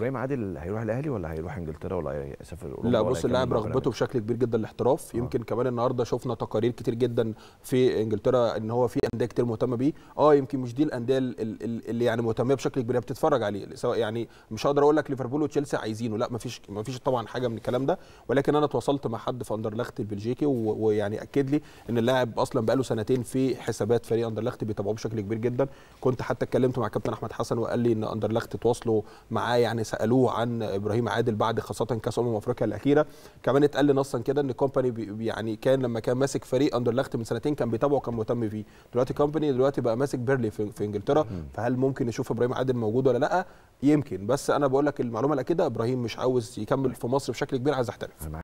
ابراهيم عادل هيروح الاهلي ولا هيروح انجلترا ولا هيسافر لا بص اللاعب رغبته بشكل كبير جدا الاحتراف آه. يمكن كمان النهارده شفنا تقارير كتير جدا في انجلترا ان هو في انديه كتير مهتمه بيه اه يمكن مش دي الانديه اللي يعني مهتمه بشكل كبير بتتفرج عليه سواء يعني مش هقدر اقول لك ليفربول وتشيلسي عايزينه لا مفيش مفيش طبعا حاجه من الكلام ده ولكن انا اتواصلت مع حد في اندرلخت البلجيكي ويعني اكد لي ان اللاعب اصلا بقاله سنتين في حسابات فريق اندرلخت بيتابعوه بشكل كبير جدا كنت حتى اتكلمت مع كابتن احمد حسن وقال لي ان اندرلخت تواصلوا معاه يعني سالوه عن ابراهيم عادل بعد خاصه كاس امم افريقيا الاخيره كمان اتقال نصا كده ان كومباني يعني كان لما كان ماسك فريق اندرلخت من سنتين كان بيتابعه وكان مهتم فيه دلوقتي كومباني دلوقتي بقى ماسك بيرلي في, في انجلترا فهل ممكن نشوف ابراهيم عادل موجود ولا لا يمكن بس انا بقول لك المعلومه الاكيده ابراهيم مش عاوز يكمل في مصر بشكل كبير عايز يحترف